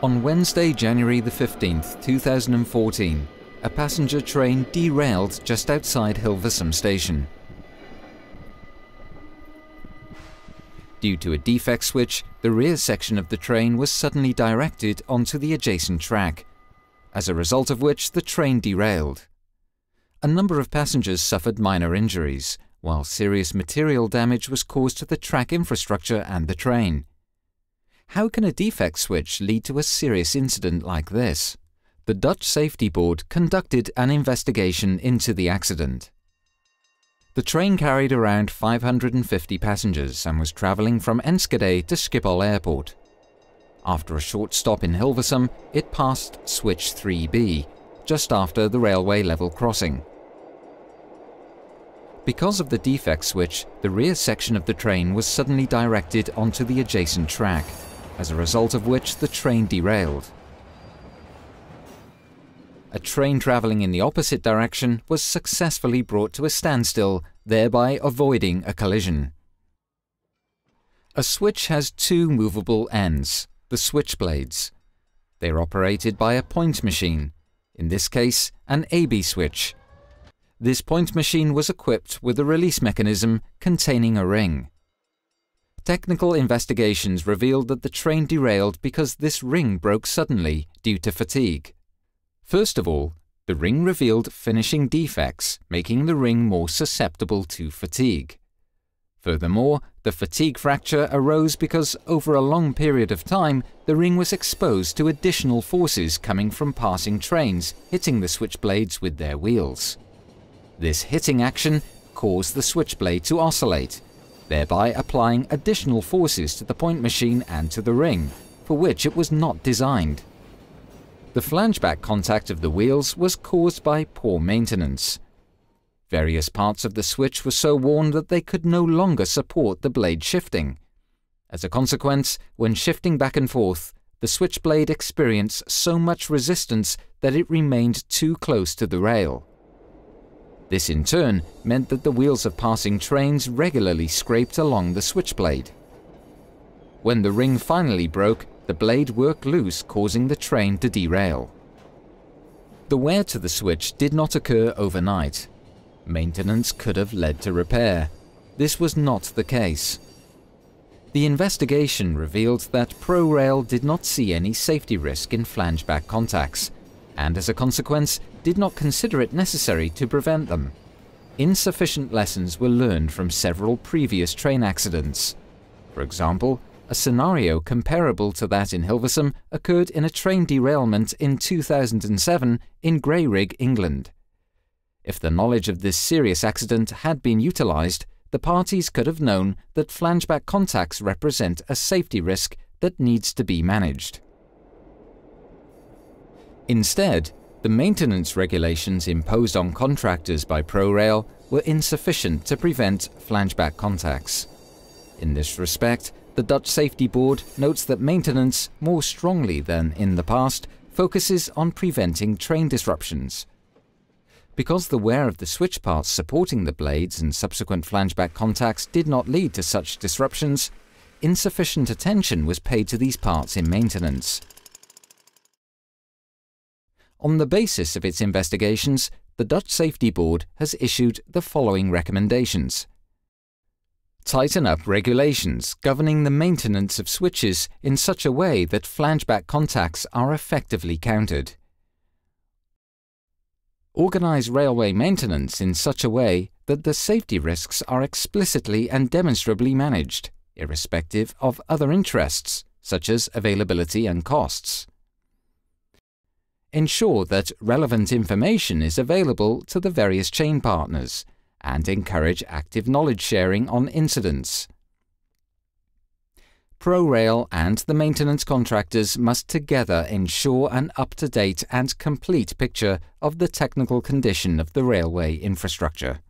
On Wednesday, January the 15th, 2014, a passenger train derailed just outside Hilversum station. Due to a defect switch, the rear section of the train was suddenly directed onto the adjacent track, as a result of which the train derailed. A number of passengers suffered minor injuries, while serious material damage was caused to the track infrastructure and the train. How can a defect switch lead to a serious incident like this? The Dutch Safety Board conducted an investigation into the accident. The train carried around 550 passengers and was travelling from Enschede to Schiphol Airport. After a short stop in Hilversum, it passed switch 3B, just after the railway level crossing. Because of the defect switch, the rear section of the train was suddenly directed onto the adjacent track as a result of which the train derailed. A train travelling in the opposite direction was successfully brought to a standstill, thereby avoiding a collision. A switch has two movable ends, the switchblades. They are operated by a point machine, in this case an AB switch. This point machine was equipped with a release mechanism containing a ring. Technical investigations revealed that the train derailed because this ring broke suddenly due to fatigue. First of all, the ring revealed finishing defects, making the ring more susceptible to fatigue. Furthermore, the fatigue fracture arose because over a long period of time, the ring was exposed to additional forces coming from passing trains hitting the switchblades with their wheels. This hitting action caused the switchblade to oscillate, thereby applying additional forces to the point machine and to the ring, for which it was not designed. The flangeback contact of the wheels was caused by poor maintenance. Various parts of the switch were so worn that they could no longer support the blade shifting. As a consequence, when shifting back and forth, the switchblade experienced so much resistance that it remained too close to the rail. This in turn meant that the wheels of passing trains regularly scraped along the switchblade. When the ring finally broke, the blade worked loose causing the train to derail. The wear to the switch did not occur overnight. Maintenance could have led to repair. This was not the case. The investigation revealed that ProRail did not see any safety risk in back contacts, and as a consequence did not consider it necessary to prevent them. Insufficient lessons were learned from several previous train accidents. For example, a scenario comparable to that in Hilversum occurred in a train derailment in 2007 in Greyrig, England. If the knowledge of this serious accident had been utilised, the parties could have known that flangeback contacts represent a safety risk that needs to be managed. Instead, the maintenance regulations imposed on contractors by ProRail were insufficient to prevent flangeback contacts. In this respect, the Dutch Safety Board notes that maintenance, more strongly than in the past, focuses on preventing train disruptions. Because the wear of the switch parts supporting the blades and subsequent flangeback contacts did not lead to such disruptions, insufficient attention was paid to these parts in maintenance. On the basis of its investigations, the Dutch Safety Board has issued the following recommendations. Tighten up regulations governing the maintenance of switches in such a way that flangeback contacts are effectively countered. Organise railway maintenance in such a way that the safety risks are explicitly and demonstrably managed, irrespective of other interests, such as availability and costs ensure that relevant information is available to the various chain partners, and encourage active knowledge sharing on incidents. ProRail and the maintenance contractors must together ensure an up-to-date and complete picture of the technical condition of the railway infrastructure.